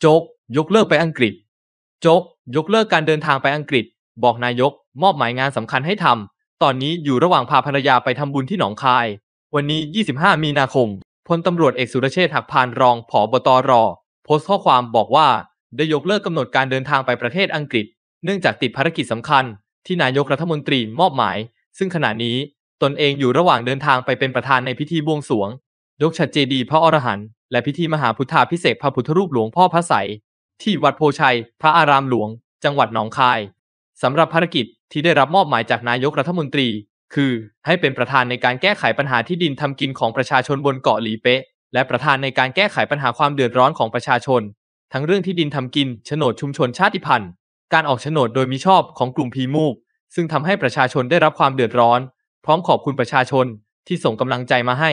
โจก ยกเลิกไปอังกฤษโจกยกเลิกการเดินทางไปอังกฤษ บอกนายก มอบหมายงานสำคัญให้ทำ ตอนนี้อยู่ระหว่างพาภรรยาไปทำบุญที่หนองคาย วันนี้ 25 มีนาคมพลตำรวจเอกสุรเชษฐ์หักพานรองผอบตร โพสต์ข้อความบอกว่าได้ยกเลิกกำหนดการเดินทางไปประเทศอังกฤษ เนื่องจากติดภารกิจสำคัญ ที่นายกรัฐมนตรีมอบหมาย ซึ่งขณะนี้ตนเองอยู่ระหว่างเดินทางไปเป็นประธานในพิธีบวงสวงยกฉัดเจดีพระอรหันต์และพิธีมหาพุทธาพิเศษพระพุทธรูปหลวงพ่อพระใสที่วัดโพชัย พระอารามหลวง จังหวัดหนองคายสำหรับภารกิจที่ได้รับมอบหมายจากนายกรัฐมนตรี คือให้เป็นประธานในการแก้ไขปัญหาที่ดินทำกินของประชาชนบนเกาะหลีเป๊ะและประธานในการแก้ไขปัญหาความเดือดร้อนของประชาชน ทั้งเรื่องที่ดินทำกินโฉนดชุมชนชาติพันธุ์ การออกโฉนดโดยมิชอบของกลุ่มพีมูฟซึ่งทำให้ประชาชนได้รับความเดือดร้อน พร้อมขอบคุณประชาชน ที่ส่งกำลังใจมาให้